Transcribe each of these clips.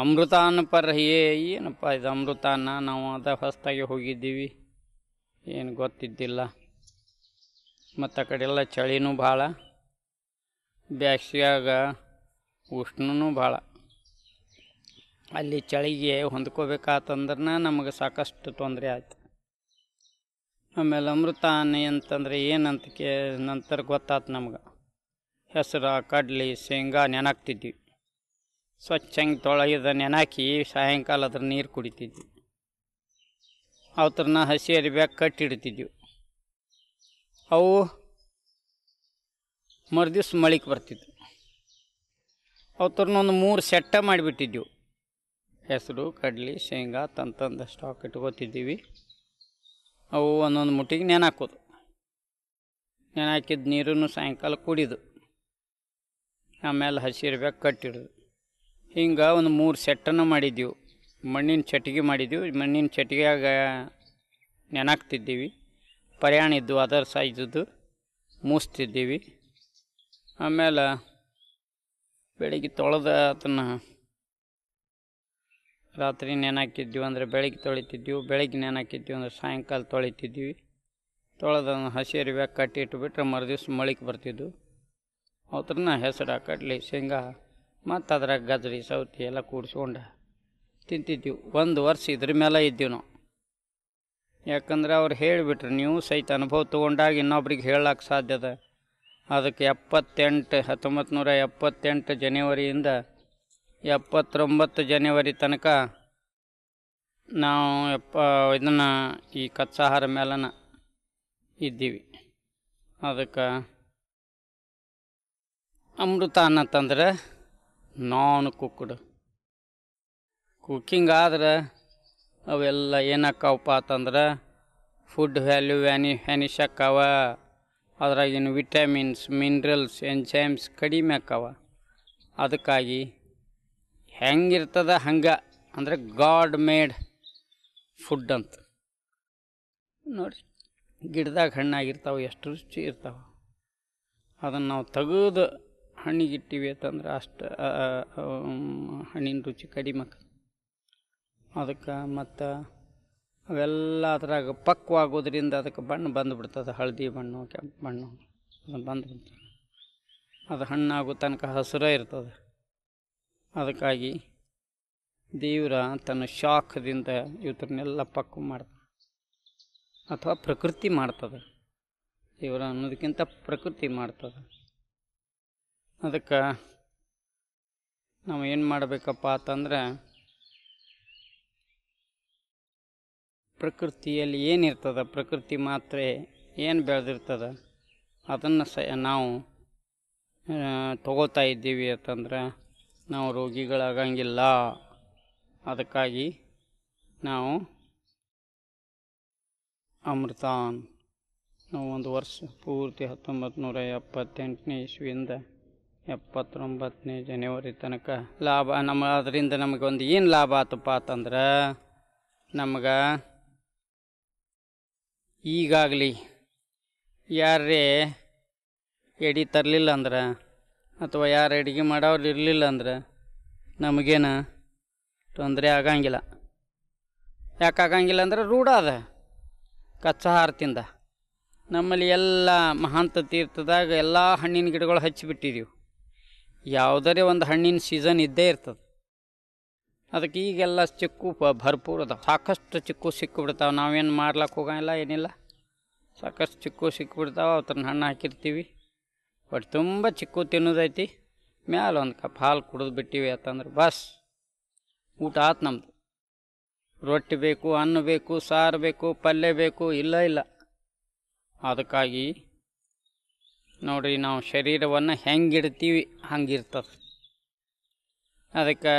ಅಮೃತಾನ ಹೇ ಏನಪ್ಪ ಇದು ಅಮೃತಾನ ನಾವು ಅದ ಹೊಸ್ತಾಗಿ ಹೋಗಿದ್ದೀವಿ ಏನು ಗೊತ್ತಿದ್ದಿಲ್ಲ ಮತ್ತು ಆ ಕಡೆಲ್ಲ ಚಳಿನೂ ಭಾಳ ಬ್ಯಾಸ್ಗ್ಯಾಗ ಉಷ್ಣನೂ ಭಾಳ ಅಲ್ಲಿ ಚಳಿಗೆ ಹೊಂದ್ಕೋಬೇಕಾತಂದ್ರೆ ನಮಗೆ ಸಾಕಷ್ಟು ತೊಂದರೆ ಆಯ್ತು ಆಮೇಲೆ ಅಮೃತಾನೆ ಅಂತಂದರೆ ಏನಂತ ಕೇ ನಂತರ ಗೊತ್ತಾತು ನಮ್ಗೆ ಹೆಸರು ಕಡ್ಲಿ ಶೇಂಗಾ ನೆನಾಕ್ತಿದ್ವಿ ಸ್ವಚ್ಛಂಗೆ ತೊಳಗಿದ ನೆನಾಕಿ ಸಾಯಂಕಾಲ ಅದ್ರ ನೀರು ಕುಡಿತಿದ್ವಿ ಅವ್ರನ್ನ ಹಸಿ ಅರಿಬ್ಯಾಗ ಕಟ್ಟಿಡ್ತಿದ್ವಿ ಅವು ಮರುದಿವ್ಸ ಮಳಿಗೆ ಬರ್ತಿದ್ವು ಅವ್ರನ್ನ ಒಂದು ಮೂರು ಸೆಟ್ಟ ಮಾಡಿಬಿಟ್ಟಿದ್ದೆವು ಹೆಸರು ಕಡ್ಲಿ ಶೇಂಗಾ ತಂತಂದ ಸ್ಟಾಕ್ ಇಟ್ಕೋತಿದ್ದೀವಿ ಅವು ಒಂದೊಂದು ಮುಟ್ಟಿಗೆ ನೆನೆ ಹಾಕೋದು ನೆನೆ ಹಾಕಿದ ನೀರನ್ನು ಸಾಯಂಕಾಲ ಕುಡಿದು ಆಮೇಲೆ ಹಸಿರು ಬೇಕು ಕಟ್ಟಿಡೋದು ಹಿಂಗೆ ಒಂದು ಮೂರು ಸೆಟ್ಟನ್ನು ಮಾಡಿದ್ದೆವು ಮಣ್ಣಿನ ಚಟಿಗೆ ಮಾಡಿದ್ದೆವು ಮಣ್ಣಿನ ಚಟಿಗೆಯಾಗ ನೆನಾಕ್ತಿದ್ದೀವಿ ಪರ್ಯಾಣ ಇದ್ದು ಅದರ ಸೈಜದ್ದು ಮೂಸ್ತಿದ್ದೀವಿ ಆಮೇಲೆ ಬೆಳಿಗ್ಗೆ ತೊಳೆದ ಅದನ್ನು ರಾತ್ರಿ ನೆನಾಕಿದ್ದೀವಿ ಅಂದರೆ ಬೆಳಿಗ್ಗೆ ತೊಳಿತಿದ್ದೆವು ಬೆಳಿಗ್ಗೆ ನೆನಾಕಿದ್ದೀವಿ ಅಂದರೆ ಸಾಯಂಕಾಲ ತೊಳಿತಿದ್ದೀವಿ ತೊಳೆದ ಹಸಿ ಅರಿವ್ಯಾಗ ಕಟ್ಟಿ ಇಟ್ಬಿಟ್ರೆ ಮರು ದಿವ್ಸ ಮಳಿಗೆ ಬರ್ತಿದ್ವು ಅವತ್ರನ್ನ ಹೆಸರು ಹಾಕಟ್ಲಿ ಶೇಂಗಾ ಮತ್ತು ಅದ್ರಾಗ ಗಜ್ರಿ ಸೌತಿ ಎಲ್ಲ ಕೂಡಿಸ್ಕೊಂಡು ತಿಂತಿದ್ದೆವು ಒಂದು ವರ್ಷ ಇದ್ರ ಮೇಲೆ ಇದ್ದೀವಿ ನಾವು ಯಾಕಂದ್ರೆ ಅವ್ರು ಹೇಳಿಬಿಟ್ರು ನೀವು ಸಹಿತ ಅನುಭವ ತೊಗೊಂಡಾಗ ಇನ್ನೊಬ್ರಿಗೆ ಹೇಳಕ್ಕೆ ಸಾಧ್ಯ ಅದ ಅದಕ್ಕೆ ಎಪ್ಪತ್ತೆಂಟು ಹತ್ತೊಂಬತ್ತು ನೂರ ಎಪ್ಪತ್ತೆಂಟು ಜನವರಿಯಿಂದ ಎಪ್ಪತ್ತೊಂಬತ್ತು ಜನವರಿ ತನಕ ನಾವು ಎಪ್ಪ ಇದನ್ನು ಈ ಕಚ್ಚಾಹಾರ ಮೇಲನ ಇದ್ದೀವಿ ಅದಕ್ಕೆ ಅಮೃತ ಅನ್ನತ್ತಂದ್ರೆ ನಾನ್ ಕುಕ್ಡ್ ಕುಕ್ಕಿಂಗ್ ಆದ್ರೆ ಅವೆಲ್ಲ ಏನಕ್ಕವಪ್ಪ ಅಂತಂದ್ರೆ ಫುಡ್ ವ್ಯಾಲ್ಯೂ ವ್ಯಾನಿ ವ್ಯಾನಿಷ್ ಆಕ್ಕಾವ ಅದ್ರಾಗಿನ ವಿಟಮಿನ್ಸ್ ಮಿನ್ರಲ್ಸ್ ಎಂಜೈಮ್ಸ್ ಕಡಿಮೆ ಅಕ್ಕವ ಅದಕ್ಕಾಗಿ ಹೆಂಗಿರ್ತದ ಹಂಗೆ ಅಂದರೆ ಗಾಡ್ ಮೇಡ್ ಫುಡ್ ಅಂತ ನೋಡಿ ಗಿಡದಾಗ ಹಣ್ಣಾಗಿರ್ತಾವೆ ಎಷ್ಟು ರುಚಿ ಇರ್ತಾವೆ ಅದನ್ನು ನಾವು ತೆಗೆದು ಇಟ್ಟಿವಿ ಅಂತಂದ್ರೆ ಅಷ್ಟು ಹಣ್ಣಿನ ರುಚಿ ಕಡಿಮೆ ಅದಕ್ಕೆ ಮತ್ತು ಅವೆಲ್ಲ ಅದ್ರಾಗ ಪಕ್ವ ಆಗೋದ್ರಿಂದ ಅದಕ್ಕೆ ಬಣ್ಣ ಬಂದುಬಿಡ್ತದೆ ಹಳದಿ ಬಣ್ಣ ಕೆಂಪು ಬಣ್ಣ ಅದು ಬಂದುಬಿಡ್ತದೆ ಅದು ಹಣ್ಣಾಗೋ ತನಕ ಹಸಿರೇ ಇರ್ತದೆ ಅದಕ್ಕಾಗಿ ದೇವರ ತನ್ನ ಶಾಖದಿಂದ ಇವತ್ತನ್ನೆಲ್ಲ ಪಕ್ವ ಮಾಡ್ತದೆ ಅಥವಾ ಪ್ರಕೃತಿ ಮಾಡ್ತದೆ ದೇವರ ಅನ್ನೋದಕ್ಕಿಂತ ಪ್ರಕೃತಿ ಮಾಡ್ತದೆ ಅದಕ್ಕೆ ನಾವು ಏನು ಮಾಡಬೇಕಪ್ಪ ಅಂತಂದ್ರೆ ಪ್ರಕೃತಿಯಲ್ಲಿ ಏನಿರ್ತದೆ ಪ್ರಕೃತಿ ಮಾತ್ರ ಏನು ಬೆಳೆದಿರ್ತದೆ ಅದನ್ನು ಸ ನಾವು ತಗೋತಾ ಇದ್ದೀವಿ ಅಂತಂದ್ರೆ ನಾವು ರೋಗಿಗಳಾಗಂಗಿಲ್ಲ ಅದಕ್ಕಾಗಿ ನಾವು ಅಮೃತಾನ್ ನಾವು ಒಂದು ವರ್ಷ ಪೂರ್ತಿ ಹತ್ತೊಂಬತ್ತು ನೂರ ಎಪ್ಪತ್ತೆಂಟನೇ ಇಸ್ವಿಯಿಂದ ಎಪ್ಪತ್ತೊಂಬತ್ತನೇ ಜನವರಿ ತನಕ ಲಾಭ ನಮ್ಮ ಅದರಿಂದ ನಮಗೆ ಒಂದು ಏನು ಲಾಭ ಆತಪ್ಪ ಅಂತಂದ್ರೆ ನಮ್ಗೆ ಈಗಾಗಲಿ ಯಾರೇ ಎಡಿ ತರಲಿಲ್ಲ ಅಂದ್ರೆ ಅಥವಾ ಯಾರು ಅಡುಗೆ ಮಾಡೋರು ಇರಲಿಲ್ಲ ಅಂದ್ರೆ ನಮಗೇನು ತೊಂದರೆ ಆಗಂಗಿಲ್ಲ ಯಾಕೆ ಆಗಂಗಿಲ್ಲ ಅಂದ್ರೆ ರೂಢ ಅದ ಕಚ್ಚಾಹಾರದಿಂದ ನಮ್ಮಲ್ಲಿ ಎಲ್ಲ ಮಹಾಂತ ತೀರ್ಥದಾಗ ಎಲ್ಲ ಹಣ್ಣಿನ ಗಿಡಗಳು ಹಚ್ಚಿಬಿಟ್ಟಿದ್ದೀವಿ ಯಾವುದರೇ ಒಂದು ಹಣ್ಣಿನ ಸೀಸನ್ ಇದ್ದೇ ಇರ್ತದೆ ಅದಕ್ಕೆ ಈಗೆಲ್ಲ ಚಿಕ್ಕು ಪ ಭರ್ಪೂರ ಅದಾವೆ ಸಾಕಷ್ಟು ಚಿಕ್ಕು ಸಿಕ್ಕಿಬಿಡ್ತಾವೆ ನಾವೇನು ಮಾರ್ಲಕ್ಕೆ ಹೋಗಂಗಿಲ್ಲ ಏನಿಲ್ಲ ಸಾಕಷ್ಟು ಚಿಕ್ಕು ಸಿಕ್ಕಿಬಿಡ್ತಾವೆ ಅವ್ರನ್ನ ಹಣ್ಣು ಹಾಕಿರ್ತೀವಿ ಬಟ್ ತುಂಬ ಚಿಕ್ಕು ತಿನ್ನೋದೈತಿ ಮ್ಯಾಲ ಒಂದು ಕಪ್ ಹಾಲು ಕುಡಿದು ಬಿಟ್ಟಿವಿ ಅಂತಂದ್ರೆ ಬಸ್ ಊಟ ಆತು ನಮ್ಮದು ರೊಟ್ಟಿ ಬೇಕು ಅನ್ನ ಬೇಕು ಸಾರು ಬೇಕು ಪಲ್ಯ ಬೇಕು ಇಲ್ಲ ಇಲ್ಲ ಅದಕ್ಕಾಗಿ ನೋಡ್ರಿ ನಾವು ಶರೀರವನ್ನು ಹೆಂಗಿಡ್ತೀವಿ ಹಂಗಿರ್ತದೆ ಅದಕ್ಕೆ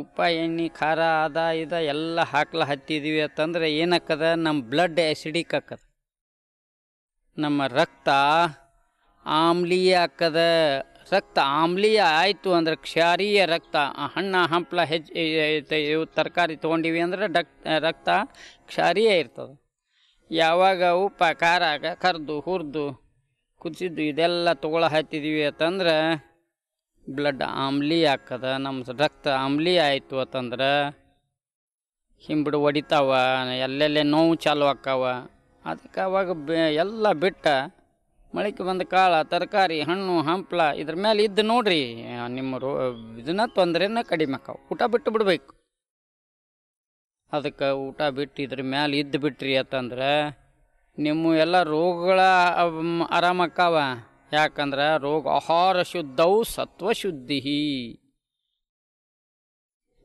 ಉಪ್ಪ ಎಣ್ಣೆ ಖಾರ ಅದ ಇದ ಎಲ್ಲ ಹಾಕ್ಲ ಹತ್ತಿದ್ದೀವಿ ಅಂತಂದ್ರೆ ಏನಕ್ಕದ ನಮ್ಮ ಬ್ಲಡ್ ಆ್ಯಸಿಡಿಕ್ ಹಾಕದ ನಮ್ಮ ರಕ್ತ ಆಮ್ಲೀಯ ಹಾಕದ ರಕ್ತ ಆಮ್ಲೀಯ ಆಯಿತು ಅಂದರೆ ಕ್ಷಾರೀಯ ರಕ್ತ ಹಣ್ಣು ಹಂಪ್ಲ ಹೆಚ್ಚು ತರಕಾರಿ ತೊಗೊಂಡಿವಿ ಅಂದ್ರೆ ಡಕ್ ರಕ್ತ ಕ್ಷಾರೀಯ ಇರ್ತದೆ ಯಾವಾಗ ಉಪ್ಪ ಖಾರ ಕರೆದು ಹುರಿದು ಕುದಿಸಿದ್ದು ಇದೆಲ್ಲ ತಗೊಳ ಹಾಯ್ತಿದ್ದೀವಿ ಅಂತಂದ್ರೆ ಬ್ಲಡ್ ಆಮ್ಲಿ ಹಾಕದ ನಮ್ಮ ರಕ್ತ ಆಮ್ಲಿ ಆಯಿತು ಅಂತಂದ್ರೆ ಹಿಂಬಿಡು ಹೊಡಿತಾವ ಎಲ್ಲೆಲ್ಲೇ ನೋವು ಚಾಲು ಆಕ್ಕಾವ ಅದಕ್ಕೆ ಅವಾಗ ಬೆ ಎಲ್ಲ ಬಿಟ್ಟ ಮೊಳಕೆ ಬಂದ ಕಾಳು ತರಕಾರಿ ಹಣ್ಣು ಹಂಪ್ಲ ಇದ್ರ ಮೇಲೆ ಇದ್ದು ನೋಡ್ರಿ ನಿಮ್ಮ ರೋ ಇದನ್ನ ತೊಂದರೆನ ಕಡಿಮೆ ಆಕಾವ ಊಟ ಬಿಟ್ಟು ಬಿಡಬೇಕು ಅದಕ್ಕೆ ಊಟ ಬಿಟ್ಟು ಇದ್ರ ಮೇಲೆ ಇದ್ದು ಬಿಟ್ರಿ ಅಂತಂದ್ರೆ ನಿಮ್ಮ ಎಲ್ಲ ರೋಗಗಳ ಆರಾಮಕ್ಕಾವ ಯಾಕಂದ್ರೆ ರೋಗ ಆಹಾರ ಶುದ್ಧವು ಸತ್ವಶುದ್ಧಿ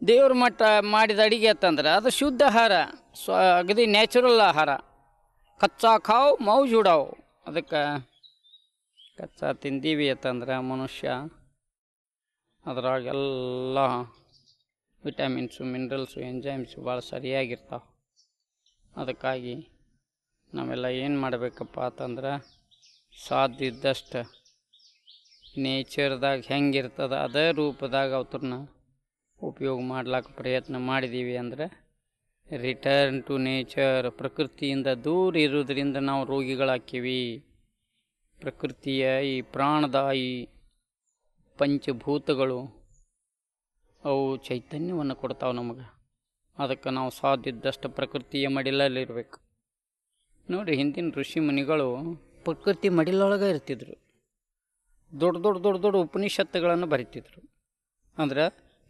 ದೇವ್ರ ಮಟ್ಟ ಮಾಡಿದ ಅಡಿಗೆ ಅಂತಂದ್ರೆ ಅದು ಶುದ್ಧ ಆಹಾರ ಸ್ವ ಅಗದಿ ನ್ಯಾಚುರಲ್ ಆಹಾರ ಕಚ್ಚಾ ಮೌ ಮೌಜುಡಾವು ಅದಕ್ಕೆ ಕಚ್ಚಾ ತಿಂದೀವಿ ಅಂತಂದ್ರೆ ಮನುಷ್ಯ ಅದ್ರಾಗೆಲ್ಲ ವಿಟಮಿನ್ಸು ಮಿನರಲ್ಸು ಎಂಜೈಮ್ಸು ಭಾಳ ಸರಿಯಾಗಿರ್ತಾವೆ ಅದಕ್ಕಾಗಿ ನಾವೆಲ್ಲ ಏನು ಮಾಡಬೇಕಪ್ಪ ಅಂತಂದ್ರೆ ಸಾಧ್ಯ ಇದ್ದಷ್ಟು ನೇಚರ್ದಾಗ ಹೆಂಗಿರ್ತದ ಅದೇ ರೂಪದಾಗ ಅವ್ರನ್ನ ಉಪಯೋಗ ಮಾಡ್ಲಾಕ ಪ್ರಯತ್ನ ಮಾಡಿದ್ದೀವಿ ಅಂದರೆ ರಿಟರ್ನ್ ಟು ನೇಚರ್ ಪ್ರಕೃತಿಯಿಂದ ದೂರ ಇರೋದ್ರಿಂದ ನಾವು ರೋಗಿಗಳಾಕೀವಿ ಪ್ರಕೃತಿಯ ಈ ಪ್ರಾಣದಾಯಿ ಪಂಚಭೂತಗಳು ಅವು ಚೈತನ್ಯವನ್ನು ಕೊಡ್ತಾವೆ ನಮಗೆ ಅದಕ್ಕೆ ನಾವು ಸಾಧ್ಯದಷ್ಟು ಪ್ರಕೃತಿಯ ಮಡಿಲಲ್ಲಿರಬೇಕು ನೋಡಿ ಹಿಂದಿನ ಋಷಿ ಮುನಿಗಳು ಪ್ರಕೃತಿ ಮಡಿಲೊಳಗೆ ಇರ್ತಿದ್ರು ದೊಡ್ಡ ದೊಡ್ಡ ದೊಡ್ಡ ದೊಡ್ಡ ಉಪನಿಷತ್ತುಗಳನ್ನು ಬರಿತಿದ್ರು ಅಂದ್ರೆ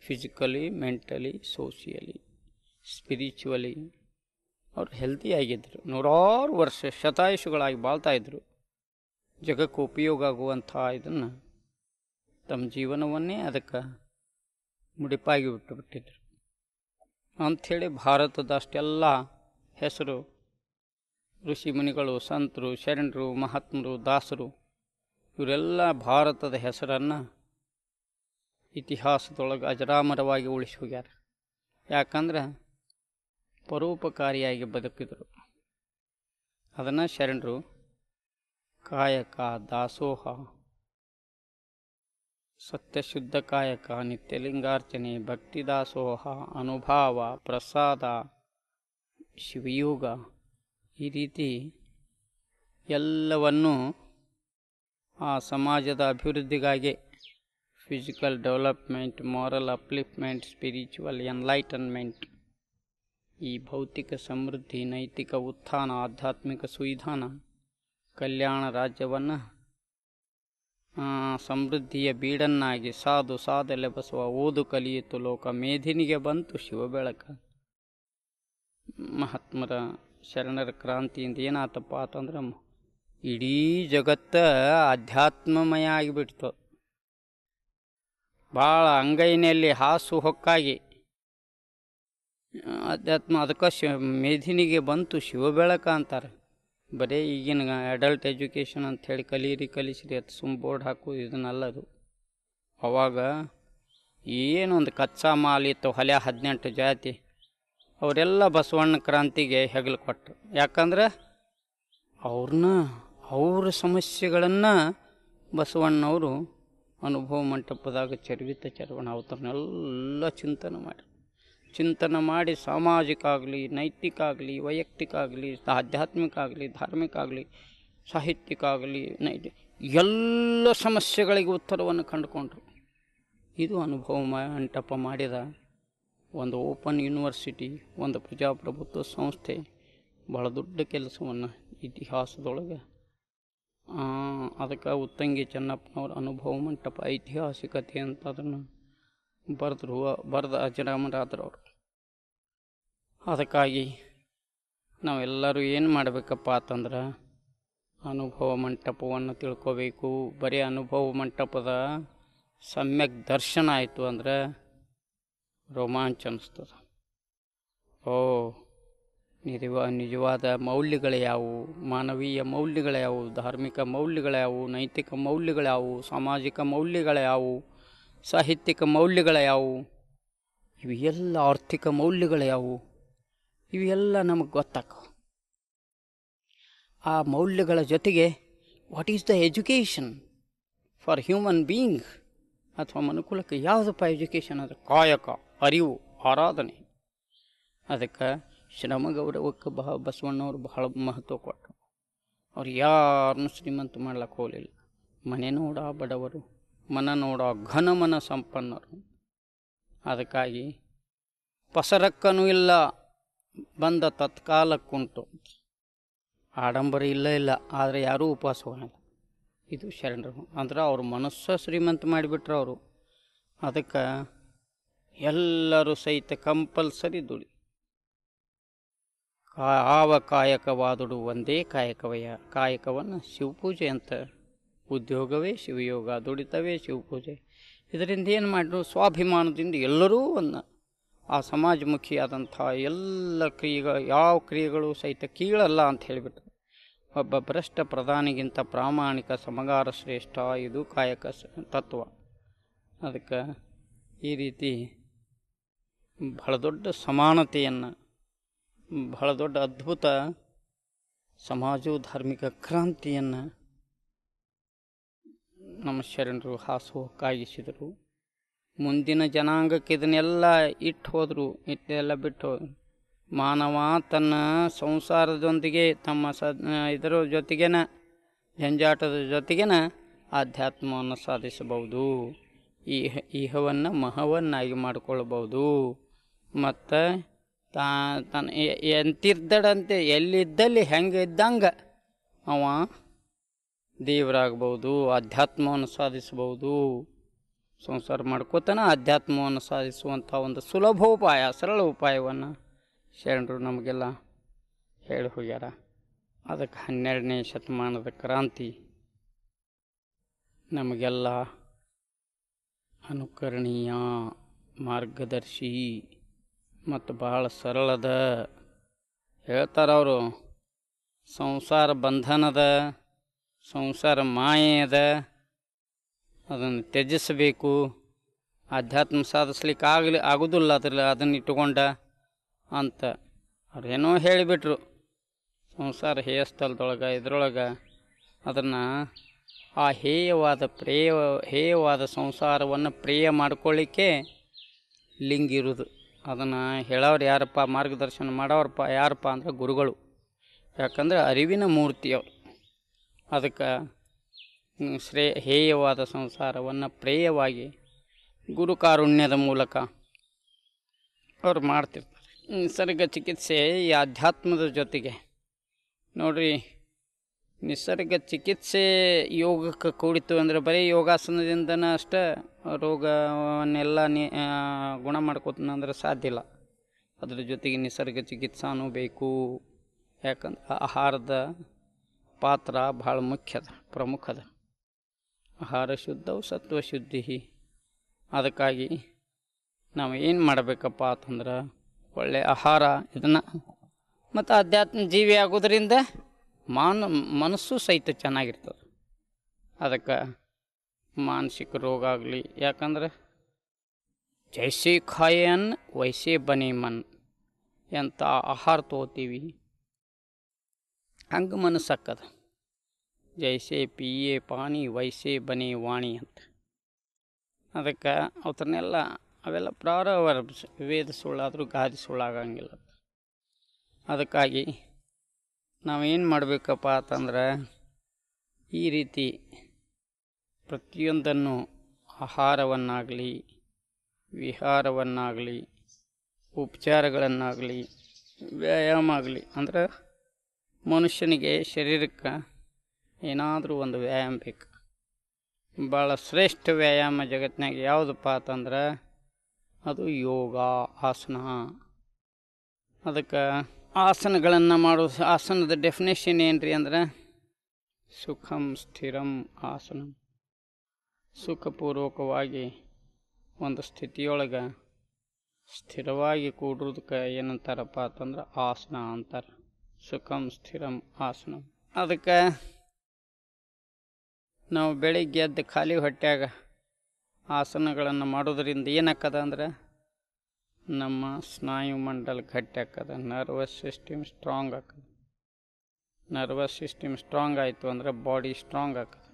ಫಿಸಿಕಲಿ ಮೆಂಟಲಿ ಸೋಷಿಯಲಿ ಸ್ಪಿರಿಚುವಲಿ ಅವರು ಹೆಲ್ದಿಯಾಗಿದ್ದರು ನೂರಾರು ವರ್ಷ ಶತಾಯುಷುಗಳಾಗಿ ಬಾಳ್ತಾಯಿದ್ರು ಜಗಕ್ಕೆ ಉಪಯೋಗ ಆಗುವಂಥ ಇದನ್ನು ತಮ್ಮ ಜೀವನವನ್ನೇ ಅದಕ್ಕೆ ಮುಡಿಪಾಗಿ ಬಿಟ್ಟುಬಿಟ್ಟಿದ್ರು ಬಿಟ್ಟಿದ್ರು ಅಂಥೇಳಿ ಭಾರತದ ಅಷ್ಟೆಲ್ಲ ಹೆಸರು ಋಷಿ ಮುನಿಗಳು ಸಂತರು ಶರಣರು ಮಹಾತ್ಮರು ದಾಸರು ಇವರೆಲ್ಲ ಭಾರತದ ಹೆಸರನ್ನು ಇತಿಹಾಸದೊಳಗೆ ಅಜರಾಮರವಾಗಿ ಉಳಿಸಿ ಹೋಗ್ಯಾರ ಯಾಕಂದ್ರೆ ಪರೋಪಕಾರಿಯಾಗಿ ಬದುಕಿದರು ಅದನ್ನು ಶರಣರು ಕಾಯಕ ದಾಸೋಹ ಸತ್ಯಶುದ್ಧ ಕಾಯಕ ನಿತ್ಯಲಿಂಗಾರ್ಚನೆ ಭಕ್ತಿ ದಾಸೋಹ ಅನುಭಾವ ಪ್ರಸಾದ ಶಿವಯೋಗ ಈ ರೀತಿ ಎಲ್ಲವನ್ನು ಆ ಸಮಾಜದ ಅಭಿವೃದ್ಧಿಗಾಗಿ physical development moral upliftment spiritual enlightenment ಈ ಭೌತಿಕ ಸಮೃದ್ಧಿ ನೈತಿಕ ಉತ್ಥಾನ ಆಧ್ಯಾತ್ಮಿಕ ಸುವಿಧಾನ ಕಲ್ಯಾಣ ರಾಜ್ಯವನ್ನು ಸಮೃದ್ಧಿಯ ಬೀಡನ್ನಾಗಿ ಸಾಧು ಸಾಧಲೆ ಬಸುವ ಓದು ಕಲಿಯಿತು ಲೋಕ ಮೇಧಿನಿಗೆ ಬಂತು ಶಿವ ಬೆಳಕ ಮಹಾತ್ಮರ ಶರಣರ ಕ್ರಾಂತಿಯಿಂದ ಏನಾತಪ್ಪ ಅಂತಂದ್ರೆ ಇಡೀ ಜಗತ್ತ ಆಧ್ಯಾತ್ಮಮಯ ಆಗಿಬಿಡ್ತು ಭಾಳ ಅಂಗೈನಲ್ಲಿ ಹಾಸು ಹೊಕ್ಕಾಗಿ ಅಧ್ಯಾತ್ಮ ಅದಕ್ಕೆ ಶಿ ಮೇಧಿನಿಗೆ ಬಂತು ಶಿವ ಬೆಳಕ ಅಂತಾರೆ ಬರೀ ಈಗಿನ ಅಡಲ್ಟ್ ಎಜುಕೇಷನ್ ಅಂತ ಹೇಳಿ ಕಲೀರಿ ಕಲಿಸಿರಿ ಅದು ಸುಮ್ಮ ಬೋರ್ಡ್ ಹಾಕೋದು ಇದನ್ನಲ್ಲದು ಅವಾಗ ಏನೊಂದು ಕಚ್ಚಾ ಮಾಲ್ ಇತ್ತು ಹೊಲೆ ಹದಿನೆಂಟು ಜಾತಿ ಅವರೆಲ್ಲ ಬಸವಣ್ಣ ಕ್ರಾಂತಿಗೆ ಹೆಗಲು ಕೊಟ್ಟರು ಯಾಕಂದ್ರೆ ಅವ್ರನ್ನ ಅವ್ರ ಸಮಸ್ಯೆಗಳನ್ನು ಬಸವಣ್ಣವರು ಅನುಭವ ಮಂಟಪದಾಗ ಚರ್ವಿತ ಚರ್ವಣ ಅವತರನ್ನೆಲ್ಲ ಚಿಂತನೆ ಮಾಡಿ ಚಿಂತನೆ ಮಾಡಿ ಸಾಮಾಜಿಕ ಆಗಲಿ ನೈತಿಕ ಆಗಲಿ ವೈಯಕ್ತಿಕ ಆಗಲಿ ಆಧ್ಯಾತ್ಮಿಕ ಆಗಲಿ ಧಾರ್ಮಿಕ ಆಗಲಿ ಸಾಹಿತ್ಯಿಕ ಆಗಲಿ ನೈತಿ ಎಲ್ಲ ಸಮಸ್ಯೆಗಳಿಗೆ ಉತ್ತರವನ್ನು ಕಂಡುಕೊಂಡ್ರು ಇದು ಅನುಭವ ಮಂಟಪ ಮಾಡಿದ ಒಂದು ಓಪನ್ ಯೂನಿವರ್ಸಿಟಿ ಒಂದು ಪ್ರಜಾಪ್ರಭುತ್ವ ಸಂಸ್ಥೆ ಭಾಳ ದೊಡ್ಡ ಕೆಲಸವನ್ನು ಇತಿಹಾಸದೊಳಗೆ ಅದಕ್ಕೆ ಉತ್ತಂಗಿ ಚೆನ್ನಪ್ಪನವ್ರ ಅನುಭವ ಮಂಟಪ ಐತಿಹಾಸಿಕತೆ ಅಂತ ಅದನ್ನು ಬರೆದ್ರು ಬರೆದ ಅವರು ಅದಕ್ಕಾಗಿ ನಾವೆಲ್ಲರೂ ಏನು ಮಾಡಬೇಕಪ್ಪ ಅಂತಂದ್ರೆ ಅನುಭವ ಮಂಟಪವನ್ನು ತಿಳ್ಕೋಬೇಕು ಬರೀ ಅನುಭವ ಮಂಟಪದ ಸಮ್ಯಕ್ ದರ್ಶನ ಆಯಿತು ಅಂದರೆ ರೋಮಾಂಚ ಅನ್ನಿಸ್ತದೆ ಓ ನಿಜವ ನಿಜವಾದ ಮೌಲ್ಯಗಳು ಯಾವುವು ಮಾನವೀಯ ಮೌಲ್ಯಗಳು ಯಾವುವು ಧಾರ್ಮಿಕ ಮೌಲ್ಯಗಳು ಯಾವುವು ನೈತಿಕ ಮೌಲ್ಯಗಳು ಸಾಮಾಜಿಕ ಮೌಲ್ಯಗಳು ಯಾವುವು ಸಾಹಿತ್ಯಿಕ ಮೌಲ್ಯಗಳು ಯಾವುವು ಇವು ಎಲ್ಲ ಆರ್ಥಿಕ ಮೌಲ್ಯಗಳು ಯಾವುವು ಇವೆಲ್ಲ ನಮಗೆ ಗೊತ್ತಾಕ ಆ ಮೌಲ್ಯಗಳ ಜೊತೆಗೆ what is the education for human being ಅಥವಾ ಮನುಕುಲಕ್ಕೆ ಯಾವುದಪ್ಪ ಎಜುಕೇಷನ್ ಅದು ಕಾಯಕ ಅರಿವು ಆರಾಧನೆ ಅದಕ್ಕೆ ಶ್ರಮ ಗೌರವಕ್ಕೆ ಬಹ ಬಸವಣ್ಣವ್ರು ಬಹಳ ಮಹತ್ವ ಕೊಟ್ಟರು ಅವ್ರು ಯಾರನ್ನೂ ಶ್ರೀಮಂತ ಮಾಡ್ಲಿಕ್ಕೆ ಹೋಗಲಿಲ್ಲ ಮನೆ ನೋಡ ಬಡವರು ಮನ ನೋಡ ಘನ ಮನ ಸಂಪನ್ನರು ಅದಕ್ಕಾಗಿ ಪಸರಕ್ಕನೂ ಇಲ್ಲ ಬಂದ ತತ್ಕಾಲಕ್ಕುಂಟು ಆಡಂಬರ ಇಲ್ಲ ಇಲ್ಲ ಆದರೆ ಯಾರೂ ಉಪವಾಸ ಇದು ಶರಣರು ಅಂದ್ರೆ ಅವ್ರ ಮನಸ್ಸ ಶ್ರೀಮಂತ ಮಾಡಿಬಿಟ್ರು ಅವರು ಅದಕ್ಕೆ ಎಲ್ಲರೂ ಸಹಿತ ಕಂಪಲ್ಸರಿ ದುಡಿ ಆವ ಕಾಯಕವಾದುಡು ಒಂದೇ ಕಾಯಕವಯ ಕಾಯಕವನ್ನು ಶಿವಪೂಜೆ ಅಂತ ಉದ್ಯೋಗವೇ ಶಿವಯೋಗ ದುಡಿತವೇ ಶಿವಪೂಜೆ ಇದರಿಂದ ಏನು ಮಾಡಿದ್ರು ಸ್ವಾಭಿಮಾನದಿಂದ ಎಲ್ಲರೂ ಒಂದು ಆ ಸಮಾಜಮುಖಿಯಾದಂಥ ಎಲ್ಲ ಕ್ರಿಯೆಗಳ ಯಾವ ಕ್ರಿಯೆಗಳು ಸಹಿತ ಕೀಳಲ್ಲ ಅಂತ ಹೇಳಿಬಿಟ್ರು ಒಬ್ಬ ಭ್ರಷ್ಟ ಪ್ರಧಾನಿಗಿಂತ ಪ್ರಾಮಾಣಿಕ ಸಮಗಾರ ಶ್ರೇಷ್ಠ ಇದು ಕಾಯಕ ತತ್ವ ಅದಕ್ಕೆ ಈ ರೀತಿ ಬಹಳ ದೊಡ್ಡ ಸಮಾನತೆಯನ್ನು ಬಹಳ ದೊಡ್ಡ ಅದ್ಭುತ ಸಮಾಜವು ಧಾರ್ಮಿಕ ಕ್ರಾಂತಿಯನ್ನು ನಮ್ಮ ಶರಣರು ಕಾಯಿಸಿದರು ಮುಂದಿನ ಜನಾಂಗಕ್ಕೆ ಇದನ್ನೆಲ್ಲ ಇಟ್ಟು ಹೋದರು ಇಟ್ಟೆಲ್ಲ ಬಿಟ್ಟು ಮಾನವ ತನ್ನ ಸಂಸಾರದೊಂದಿಗೆ ತಮ್ಮ ಸ ಇದರ ಜೊತೆಗೇನ ಜಂಜಾಟದ ಜೊತೆಗೇನ ಆಧ್ಯಾತ್ಮವನ್ನು ಸಾಧಿಸಬಹುದು ಈಹ ಈಹವನ್ನು ಮಹವನ್ನಾಗಿ ಮಾಡಿಕೊಳ್ಳಬಹುದು ಮತ್ತು ತಾ ತನ್ನ ಎಂತಿರ್ದಡಂತೆ ಎಲ್ಲಿದ್ದಲ್ಲಿ ಹೆಂಗೆ ಇದ್ದಂಗೆ ಅವ ದೇವರಾಗ್ಬೋದು ಅಧ್ಯಾತ್ಮವನ್ನು ಸಾಧಿಸ್ಬೋದು ಸಂಸಾರ ಮಾಡ್ಕೋತಾನೆ ಅಧ್ಯಾತ್ಮವನ್ನು ಸಾಧಿಸುವಂಥ ಒಂದು ಸುಲಭ ಉಪಾಯ ಸರಳ ಉಪಾಯವನ್ನು ಶರಣರು ನಮಗೆಲ್ಲ ಹೇಳಿ ಹೋಗ್ಯಾರ ಅದಕ್ಕೆ ಹನ್ನೆರಡನೇ ಶತಮಾನದ ಕ್ರಾಂತಿ ನಮಗೆಲ್ಲ ಅನುಕರಣೀಯ ಮಾರ್ಗದರ್ಶಿ ಮತ್ತು ಭಾಳ ಸರಳದ ಅವರು ಸಂಸಾರ ಬಂಧನದ ಸಂಸಾರ ಮಾಯದ ಅದನ್ನು ತ್ಯಜಿಸಬೇಕು ಆಧ್ಯಾತ್ಮ ಸಾಧಿಸ್ಲಿಕ್ಕೆ ಆಗಲಿ ಆಗೋದಿಲ್ಲ ಅದ್ರಲ್ಲಿ ಅದನ್ನು ಇಟ್ಟುಕೊಂಡ ಅಂತ ಅವ್ರೇನೋ ಹೇಳಿಬಿಟ್ರು ಸಂಸಾರ ಹೇಯ ಸ್ಥಳದೊಳಗೆ ಇದ್ರೊಳಗೆ ಅದನ್ನು ಆ ಹೇಯವಾದ ಪ್ರೇಯ ಹೇಯವಾದ ಸಂಸಾರವನ್ನು ಪ್ರೇಯ ಮಾಡ್ಕೊಳ್ಳಿಕ್ಕೆ ಲಿಂಗಿರುವುದು ಅದನ್ನು ಹೇಳೋರು ಯಾರಪ್ಪ ಮಾರ್ಗದರ್ಶನ ಮಾಡೋರಪ್ಪ ಯಾರಪ್ಪ ಅಂದ್ರೆ ಗುರುಗಳು ಯಾಕಂದರೆ ಅರಿವಿನ ಮೂರ್ತಿಯವರು ಅದಕ್ಕೆ ಶ್ರೇಯ ಹೇಯವಾದ ಸಂಸಾರವನ್ನು ಪ್ರೇಯವಾಗಿ ಗುರುಕಾರುಣ್ಯದ ಮೂಲಕ ಅವರು ಮಾಡ್ತಿರ್ತಾರೆ ನಿಸರ್ಗ ಚಿಕಿತ್ಸೆ ಈ ಆಧ್ಯಾತ್ಮದ ಜೊತೆಗೆ ನೋಡಿರಿ ನಿಸರ್ಗ ಚಿಕಿತ್ಸೆ ಯೋಗಕ್ಕೆ ಕೂಡಿತು ಅಂದರೆ ಬರೀ ಯೋಗಾಸನದಿಂದನೇ ಅಷ್ಟೇ ರೋಗವನ್ನೆಲ್ಲ ನಿ ಗುಣ ಮಾಡ್ಕೋತನಂದ್ರೆ ಸಾಧ್ಯ ಇಲ್ಲ ಅದ್ರ ಜೊತೆಗೆ ನಿಸರ್ಗ ಚಿಕಿತ್ಸಾನೂ ಬೇಕು ಯಾಕಂದ್ರೆ ಆಹಾರದ ಪಾತ್ರ ಭಾಳ ಮುಖ್ಯದ ಪ್ರಮುಖದ ಆಹಾರ ಶುದ್ಧವು ಸತ್ವ ಶುದ್ಧಿ ಅದಕ್ಕಾಗಿ ನಾವು ಏನು ಮಾಡಬೇಕಪ್ಪ ಅಂತಂದ್ರೆ ಒಳ್ಳೆಯ ಆಹಾರ ಇದನ್ನು ಮತ್ತು ಅಧ್ಯಾತ್ಮ ಜೀವಿ ಆಗೋದ್ರಿಂದ ಮಾನ ಮನಸ್ಸು ಸಹಿತ ಚೆನ್ನಾಗಿರ್ತದೆ ಅದಕ್ಕೆ ಮಾನಸಿಕ ರೋಗ ಆಗಲಿ ಯಾಕಂದ್ರೆ ಜೈಸಿ ಖಾಯನ್ ವೈಸೆ ಬನಿ ಮನ್ ಎಂಥ ಆಹಾರ ತಗೋತೀವಿ ಹಂಗೆ ಮನಸ್ಸಕ್ಕದ ಜೈಸೆ ಪಿಯೇ ಪಾನಿ ವೈಸೆ ಬನಿ ವಾಣಿ ಅಂತ ಅದಕ್ಕೆ ಅವತ್ತನ್ನೆಲ್ಲ ಅವೆಲ್ಲ ಪ್ರಾರಂಭ ವೇದ ಸುಳ್ಳಾದರೂ ಗಾದಿ ಸುಳ್ಳಾಗಂಗಿಲ್ಲ ಅದಕ್ಕಾಗಿ ನಾವೇನು ಮಾಡಬೇಕಪ್ಪ ಅಂತಂದ್ರೆ ಈ ರೀತಿ ಪ್ರತಿಯೊಂದನ್ನು ಆಹಾರವನ್ನಾಗಲಿ ವಿಹಾರವನ್ನಾಗಲಿ ಉಪಚಾರಗಳನ್ನಾಗಲಿ ವ್ಯಾಯಾಮ ಆಗಲಿ ಅಂದ್ರೆ ಮನುಷ್ಯನಿಗೆ ಶರೀರಕ್ಕೆ ಏನಾದರೂ ಒಂದು ವ್ಯಾಯಾಮ ಬೇಕು ಭಾಳ ಶ್ರೇಷ್ಠ ವ್ಯಾಯಾಮ ಜಗತ್ತಿನಾಗ ಯಾವುದಪ್ಪ ಅಂತಂದ್ರೆ ಅದು ಯೋಗ ಆಸನ ಅದಕ್ಕೆ ಆಸನಗಳನ್ನು ಮಾಡೋ ಆಸನದ ಡೆಫಿನೇಷನ್ ಏನ್ರಿ ರೀ ಅಂದ್ರೆ ಸುಖಂ ಸ್ಥಿರಂ ಆಸನ ಸುಖಪೂರ್ವಕವಾಗಿ ಒಂದು ಸ್ಥಿತಿಯೊಳಗೆ ಸ್ಥಿರವಾಗಿ ಕೂಡ್ರದಕ್ಕೆ ಏನಂತಾರಪ್ಪ ಅಂತಂದ್ರೆ ಆಸನ ಅಂತಾರೆ ಸುಖಂ ಸ್ಥಿರಂ ಆಸನ ಅದಕ್ಕೆ ನಾವು ಬೆಳಿಗ್ಗೆ ಎದ್ದು ಖಾಲಿ ಹೊಟ್ಟೆಯಾಗ ಆಸನಗಳನ್ನು ಮಾಡೋದರಿಂದ ಏನಕ್ಕದ ಅಂದ್ರೆ ನಮ್ಮ ಸ್ನಾಯುಮಂಡಲ ಗಟ್ಟಿ ಆಕ್ಕದ ನರ್ವಸ್ ಸಿಸ್ಟಮ್ ಸ್ಟ್ರಾಂಗ್ ಆಕದ ನರ್ವಸ್ ಸಿಸ್ಟಮ್ ಸ್ಟ್ರಾಂಗ್ ಆಯಿತು ಅಂದರೆ ಬಾಡಿ ಸ್ಟ್ರಾಂಗ್ ಆಕದ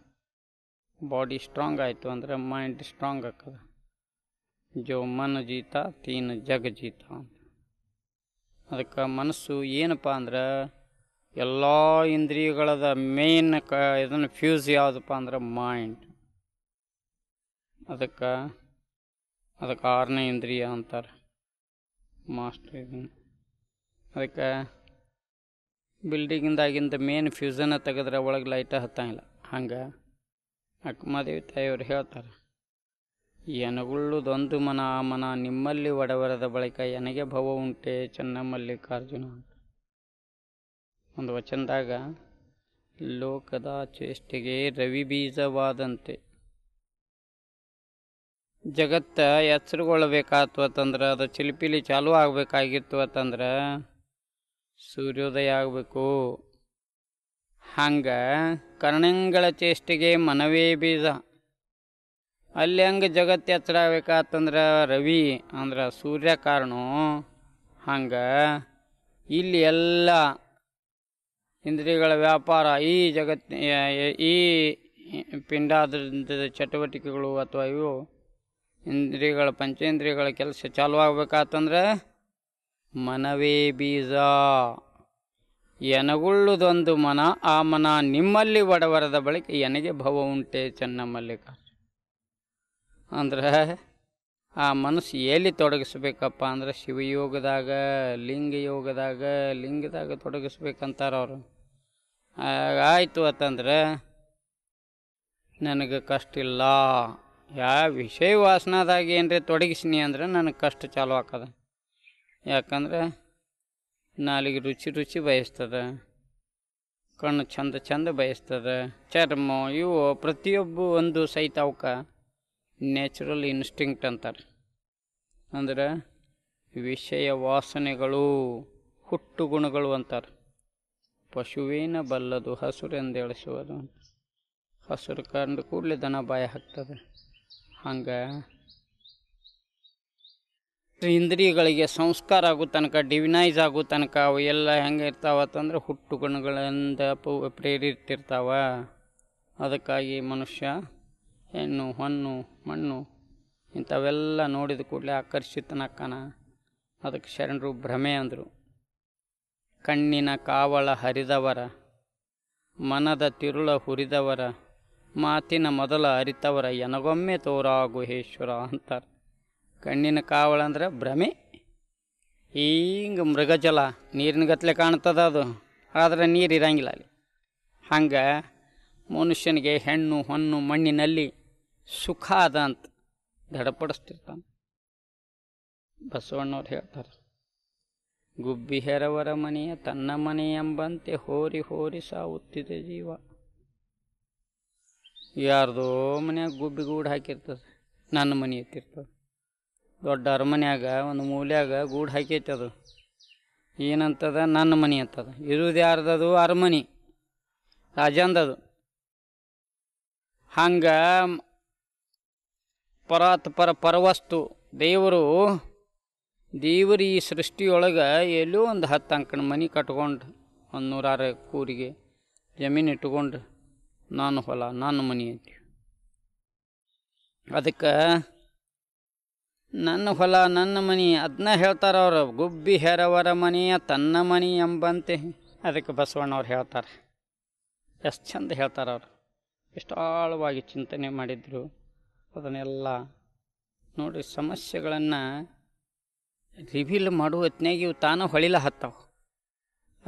ಬಾಡಿ ಸ್ಟ್ರಾಂಗ್ ಆಯಿತು ಅಂದರೆ ಮೈಂಡ್ ಸ್ಟ್ರಾಂಗ್ ಆಕದ ಜೋ ಮನ ಜೀತ ತೀನ್ ಜಗ ಜೀತ ಅಂತ ಅದಕ್ಕೆ ಮನಸ್ಸು ಏನಪ್ಪ ಅಂದ್ರೆ ಎಲ್ಲ ಇಂದ್ರಿಯಗಳದ ಮೇನ್ ಕ ಇದನ್ನು ಫ್ಯೂಸ್ ಯಾವುದಪ್ಪ ಅಂದ್ರೆ ಮೈಂಡ್ ಅದಕ್ಕೆ ಅದಕ್ಕೆ ಆರನೇ ಇಂದ್ರಿಯ ಅಂತಾರೆ ಮಾಸ್ಟರ್ ಅದಕ್ಕೆ ಬಿಲ್ಡಿಂಗಿಂದಾಗಿಂದ ಮೇನ್ ಫ್ಯೂಸನ್ನ ತೆಗೆದ್ರೆ ಒಳಗೆ ಲೈಟ ಹತ್ತಂಗಿಲ್ಲ ಹಂಗೆ ಅಕ್ಕಮಾದೇವಿ ತಾಯಿಯವರು ಹೇಳ್ತಾರೆ ಎನಗುಳ್ಳುದೊಂದು ಮನ ಆ ಮನ ನಿಮ್ಮಲ್ಲಿ ಒಡವರದ ಬಳಿಕ ಎನಗೆ ಭವ ಉಂಟೆ ಚೆನ್ನಮಲ್ಲಿಕಾರ್ಜುನ ಒಂದು ವಚನದಾಗ ಲೋಕದ ಚೇಷ್ಟೆಗೆ ರವಿ ಬೀಜವಾದಂತೆ ಜಗತ್ತು ಎಚ್ಚರಗೊಳ್ಬೇಕಾಯ್ತು ಅಂತಂದ್ರೆ ಅದು ಚಿಲಿಪಿಲಿ ಚಾಲು ಆಗಬೇಕಾಗಿತ್ತು ಅಂತಂದ್ರೆ ಸೂರ್ಯೋದಯ ಆಗಬೇಕು ಹಂಗೆ ಕರ್ಣಂಗಳ ಚೇಷ್ಟೆಗೆ ಮನವೇ ಬೀಜ ಅಲ್ಲಿ ಹಂಗೆ ಜಗತ್ತು ಎಚ್ಚರ ಆಗ್ಬೇಕಾತಂದ್ರೆ ರವಿ ಅಂದ್ರೆ ಸೂರ್ಯ ಕಾರಣ ಹಂಗೆ ಇಲ್ಲಿ ಎಲ್ಲ ಇಂದ್ರಿಯಗಳ ವ್ಯಾಪಾರ ಈ ಜಗತ್ತಿನ ಈ ಪಿಂಡಾದ್ರಿಂದ ಚಟುವಟಿಕೆಗಳು ಅಥವಾ ಇವು ಇಂದ್ರಿಯಗಳ ಪಂಚೇಂದ್ರಿಯಗಳ ಕೆಲಸ ಚಾಲು ಆಗ್ಬೇಕಾತಂದ್ರೆ ಮನವೇ ಬೀಜ ಎನಗುಳ್ಳುದೊಂದು ಮನ ಆ ಮನ ನಿಮ್ಮಲ್ಲಿ ಒಡವರದ ಬಳಿಕ ಎನಗೆ ಭವ ಉಂಟೆ ಚೆನ್ನ ಅಂದ್ರೆ ಆ ಮನಸ್ಸು ಎಲ್ಲಿ ತೊಡಗಿಸ್ಬೇಕಪ್ಪ ಅಂದ್ರೆ ಶಿವಯೋಗದಾಗ ಯೋಗದಾಗ ಲಿಂಗದಾಗ ತೊಡಗಿಸ್ಬೇಕಂತಾರೆ ಅವರು ಆಯಿತು ಅಂತಂದ್ರೆ ನನಗೆ ಕಷ್ಟ ಇಲ್ಲ ಯಾವ ವಿಷಯ ವಾಸನದಾಗ ಏನರಿ ತೊಡಗಿಸಿನಿ ಅಂದ್ರೆ ನನಗೆ ಕಷ್ಟ ಚಾಲು ಆಕದ ಯಾಕಂದ್ರೆ ನಾಲಿಗೆ ರುಚಿ ರುಚಿ ಬಯಸ್ತದ ಕಣ್ಣು ಚಂದ ಚಂದ ಬಯಸ್ತದ ಚರ್ಮ ಇವು ಪ್ರತಿಯೊಬ್ಬ ಒಂದು ಸಹಿತ ಅವಕ್ಕೆ ನ್ಯಾಚುರಲ್ ಇನ್ಸ್ಟಿಂಕ್ಟ್ ಅಂತಾರೆ ಅಂದ್ರೆ ವಿಷಯ ವಾಸನೆಗಳು ಹುಟ್ಟು ಗುಣಗಳು ಅಂತಾರೆ ಪಶುವೇನ ಬಲ್ಲದು ಹಸುರೆಂದೇಳಿಸುವುದು ಹಸುರು ಕಂಡು ಕೂಡಲೇ ದನ ಬಾಯ ಹಾಕ್ತದೆ ಹಂಗೆ ಇಂದ್ರಿಯಗಳಿಗೆ ಸಂಸ್ಕಾರ ಆಗೋ ತನಕ ಡಿವಿನೈಸ್ ಆಗೋ ತನಕ ಅವು ಎಲ್ಲ ಹೆಂಗೆ ಇರ್ತಾವತ್ತಂದ್ರೆ ಹುಟ್ಟು ಗುಣಗಳಿಂದ ಪ್ರೇರಿತಿರ್ತಾವ ಅದಕ್ಕಾಗಿ ಮನುಷ್ಯ ಹೆಣ್ಣು ಹಣ್ಣು ಮಣ್ಣು ಇಂಥವೆಲ್ಲ ನೋಡಿದ ಕೂಡಲೇ ಆಕರ್ಷಿತನಕ್ಕನ ಅದಕ್ಕೆ ಶರಣರು ಭ್ರಮೆ ಅಂದರು ಕಣ್ಣಿನ ಕಾವಳ ಹರಿದವರ ಮನದ ತಿರುಳ ಹುರಿದವರ ಮಾತಿನ ಮೊದಲ ಅರಿತವರ ಎನಗೊಮ್ಮೆ ತೋರ ಗುಹೇಶ್ವರ ಅಂತಾರೆ ಕಣ್ಣಿನ ಕಾವಳಂದ್ರೆ ಭ್ರಮೆ ಹಿಂಗೆ ಮೃಗಜಲ ಗತ್ಲೆ ಕಾಣ್ತದ ಅದು ಆದರೆ ನೀರು ಇರಂಗಿಲ್ಲ ಅಲ್ಲಿ ಹಂಗೆ ಮನುಷ್ಯನಿಗೆ ಹೆಣ್ಣು ಹೊಣ್ಣು ಮಣ್ಣಿನಲ್ಲಿ ಸುಖ ಅದ ಅಂತ ದಡಪಡಿಸ್ತಿರ್ತಾನೆ ಬಸವಣ್ಣವ್ರು ಹೇಳ್ತಾರೆ ಗುಬ್ಬಿ ಹೆರವರ ಮನೆಯ ತನ್ನ ಮನೆಯೆಂಬಂತೆ ಹೋರಿ ಹೋರಿ ಸಾವುತ್ತಿದೆ ಜೀವ ಯಾರ್ದೋ ಮನ್ಯಾಗ ಗುಬ್ಬಿ ಗೂಡು ಹಾಕಿರ್ತದೆ ನನ್ನ ಮನೆ ಎತ್ತಿರ್ತದೆ ದೊಡ್ಡ ಅರಮನ್ಯಾಗ ಒಂದು ಮೂಲೆಯಾಗ ಗೂಡು ಹಾಕೈತೆ ಅದು ಏನಂತದ ನನ್ನ ಮನೆ ಅಂತದ ಇರುವುದು ಯಾರ್ದದು ಅರಮನೆ ರಾಜಂದದು ಹಂಗೆ ಪರಾತ್ ಪರ ಪರವಸ್ತು ದೇವರು ದೇವರು ಈ ಸೃಷ್ಟಿಯೊಳಗೆ ಎಲ್ಲೋ ಒಂದು ಹತ್ತು ಅಂಕಣ ಮನೆ ಕಟ್ಕೊಂಡು ಒಂದು ನೂರಾರು ಕೂರಿಗೆ ಜಮೀನು ಇಟ್ಕೊಂಡು ನಾನು ಹೊಲ ನಾನು ಮನೆ ಅಂತ ಅದಕ್ಕೆ ನನ್ನ ಹೊಲ ನನ್ನ ಮನೆ ಅದನ್ನ ಹೇಳ್ತಾರೆ ಅವರು ಗುಬ್ಬಿ ಹೆರವರ ಮನೆಯ ತನ್ನ ಮನೆ ಎಂಬಂತೆ ಅದಕ್ಕೆ ಬಸವಣ್ಣವ್ರು ಹೇಳ್ತಾರೆ ಎಷ್ಟು ಚಂದ ಹೇಳ್ತಾರೆ ಅವರು ಎಷ್ಟು ಆಳವಾಗಿ ಚಿಂತನೆ ಮಾಡಿದರು ಅದನ್ನೆಲ್ಲ ನೋಡಿ ಸಮಸ್ಯೆಗಳನ್ನು ರಿವೀಲ್ ಮಾಡುವ ಹೊತ್ನಾಗ ಇವು ತಾನು ಹೊಳಿಲ ಹತ್ತವು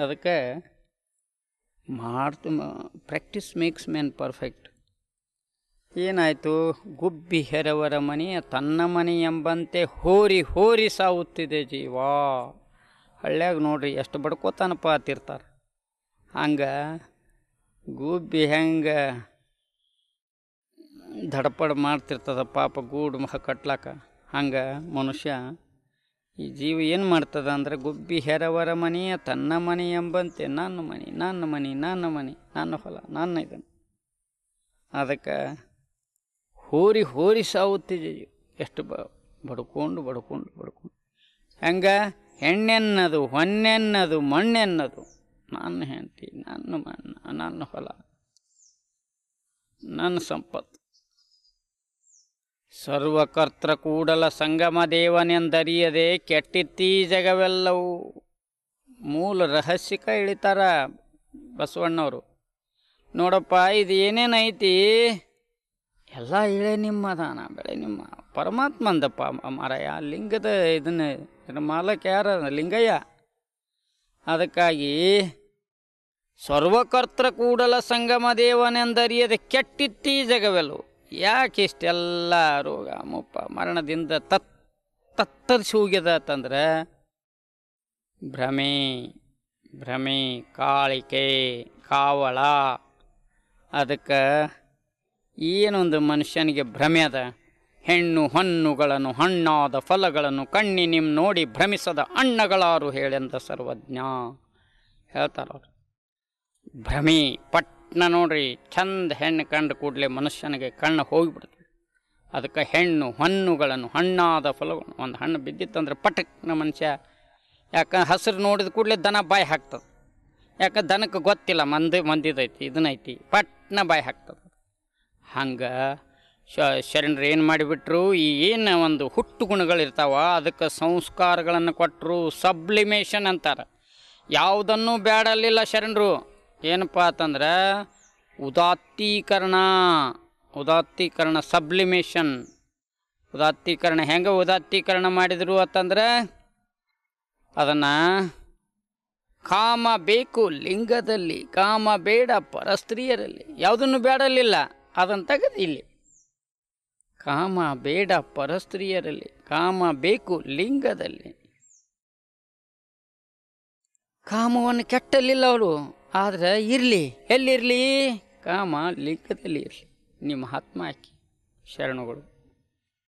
ಅದಕ್ಕೆ ಮಾಡ್ತು ಪ್ರಾಕ್ಟೀಸ್ ಮೇಕ್ಸ್ ಮ್ಯಾನ್ ಪರ್ಫೆಕ್ಟ್ ಏನಾಯಿತು ಗುಬ್ಬಿ ಹೆರವರ ಮನೆಯ ತನ್ನ ಮನೆ ಎಂಬಂತೆ ಹೋರಿ ಹೋರಿ ಸಾವುತ್ತಿದೆ ಜೀವ ಹಳ್ಳ್ಯಾಗ ನೋಡ್ರಿ ಎಷ್ಟು ಬಡ್ಕೋತಾನಪ್ಪ ಅತ್ತಿರ್ತಾರೆ ಹಂಗೆ ಗುಬ್ಬಿ ಹೆಂಗೆ ಧಡಪಡ ಮಾಡ್ತಿರ್ತದ ಪಾಪ ಗೂಡು ಮಹ ಕಟ್ಲಾಕ ಹಂಗೆ ಮನುಷ್ಯ ಈ ಜೀವ ಏನು ಮಾಡ್ತದ ಅಂದರೆ ಗುಬ್ಬಿ ಹೆರವರ ಮನೆಯ ತನ್ನ ಮನೆ ಎಂಬಂತೆ ನನ್ನ ಮನೆ ನನ್ನ ಮನೆ ನನ್ನ ಮನೆ ನನ್ನ ಹೊಲ ನನ್ನ ಇದನ್ನು ಅದಕ್ಕೆ ಹೋರಿ ಹೋರಿ ಸಾವುತ್ತಿದೆ ಎಷ್ಟು ಬ ಬಡ್ಕೊಂಡು ಬಡ್ಕೊಂಡು ಬಡ್ಕೊಂಡು ಹಂಗೆ ಹೆಣ್ಣೆನ್ನದು ಹೊನ್ನೆನ್ನದು ಮಣ್ಣೆನ್ನದು ನನ್ನ ಹೆಂಡತಿ ನನ್ನ ಮಣ್ಣ ನನ್ನ ಹೊಲ ನನ್ನ ಸಂಪತ್ತು ಸರ್ವಕರ್ತೃ ಕೂಡಲ ಸಂಗಮ ದೇವನೆಂದರಿಯದೆ ಕೆಟ್ಟಿತ್ತೀ ಜಗವೆಲ್ಲವೂ ಮೂಲ ರಹಸ್ಯಕ ಇಳಿತಾರ ಬಸವಣ್ಣವರು ನೋಡಪ್ಪ ಇದು ಏನೇನೈತಿ ಎಲ್ಲ ಇಳೆ ನಿಮ್ಮ ದಾನ ಬೆಳೆ ನಿಮ್ಮ ಪರಮಾತ್ಮಂದಪ್ಪ ಮಾರಾಯ ಲಿಂಗದ ಇದನ್ನು ಇದನ್ನ ಮಾಲಕ ಯಾರ ಲಿಂಗಯ್ಯ ಅದಕ್ಕಾಗಿ ಸರ್ವಕರ್ತ್ರ ಕೂಡಲ ಸಂಗಮ ದೇವನೆಂದರಿಯದೆ ಕೆಟ್ಟಿತ್ತೀ ಜಗವೆಲ್ಲವು ಯಾಕೆ ಇಷ್ಟೆಲ್ಲ ರೋಗ ಮುಪ್ಪ ಮರಣದಿಂದ ತತ್ ತತ್ತರಿಸಿ ಹೋಗ್ಯದ ಭ್ರಮೆ ಭ್ರಮೆ ಕಾಳಿಕೆ ಕಾವಳ ಅದಕ್ಕೆ ಏನೊಂದು ಮನುಷ್ಯನಿಗೆ ಭ್ರಮೆ ಅದ ಹೆಣ್ಣು ಹಣ್ಣುಗಳನ್ನು ಹಣ್ಣಾದ ಫಲಗಳನ್ನು ಕಣ್ಣಿ ನಿಮ್ಮ ನೋಡಿ ಭ್ರಮಿಸದ ಅಣ್ಣಗಳಾರು ಹೇಳೆಂದ ಸರ್ವಜ್ಞ ಹೇಳ್ತಾರವ್ರು ಭ್ರಮೆ ಪಟ್ ನಾ ನೋಡ್ರಿ ಚಂದ ಹೆಣ್ಣು ಕಂಡು ಕೂಡಲೇ ಮನುಷ್ಯನಿಗೆ ಕಣ್ಣು ಹೋಗಿಬಿಡ್ತು ಅದಕ್ಕೆ ಹೆಣ್ಣು ಹಣ್ಣುಗಳನ್ನು ಹಣ್ಣಾದ ಫಲಗಳು ಒಂದು ಹಣ್ಣು ಬಿದ್ದಿತ್ತಂದ್ರೆ ಪಟಕ್ನ ಮನುಷ್ಯ ಯಾಕೆ ಹಸಿರು ನೋಡಿದ ಕೂಡಲೇ ದನ ಬಾಯಿ ಹಾಕ್ತದೆ ಯಾಕೆ ದನಕ್ಕೆ ಗೊತ್ತಿಲ್ಲ ಮಂದಿ ಮಂದಿದೈತಿ ಇದನ್ನೈತಿ ಪಟ್ನ ಬಾಯಿ ಹಾಕ್ತದೆ ಹಂಗೆ ಶರಣರು ಏನು ಮಾಡಿಬಿಟ್ರು ಈ ಏನು ಒಂದು ಹುಟ್ಟು ಗುಣಗಳಿರ್ತಾವ ಅದಕ್ಕೆ ಸಂಸ್ಕಾರಗಳನ್ನು ಕೊಟ್ಟರು ಸಬ್ಲಿಮೇಷನ್ ಅಂತಾರೆ ಯಾವುದನ್ನೂ ಬೇಡಲಿಲ್ಲ ಶರಣರು ಏನಪ್ಪ ಅಂತಂದ್ರೆ ಉದಾತ್ತೀಕರಣ ಉದಾತ್ತೀಕರಣ ಸಬ್ಲಿಮೇಷನ್ ಉದಾತ್ತೀಕರಣ ಹೆಂಗೆ ಉದಾತ್ತೀಕರಣ ಮಾಡಿದರು ಅಂತಂದ್ರೆ ಅದನ್ನು ಕಾಮ ಬೇಕು ಲಿಂಗದಲ್ಲಿ ಕಾಮ ಬೇಡ ಪರ ಸ್ತ್ರೀಯರಲ್ಲಿ ಯಾವುದನ್ನು ಬೇಡಲಿಲ್ಲ ಅದನ್ನು ತೆಗೆದು ಇಲ್ಲಿ ಕಾಮ ಬೇಡ ಪರಸ್ತ್ರೀಯರಲ್ಲಿ ಕಾಮ ಬೇಕು ಲಿಂಗದಲ್ಲಿ ಕಾಮವನ್ನು ಕೆಟ್ಟಲಿಲ್ಲ ಅವರು ಆದರೆ ಇರಲಿ ಎಲ್ಲಿರಲಿ ಕಾಮ ಲಿಂಗದಲ್ಲಿ ಇರಲಿ ನಿಮ್ಮ ಆತ್ಮ ಹಾಕಿ ಶರಣುಗಳು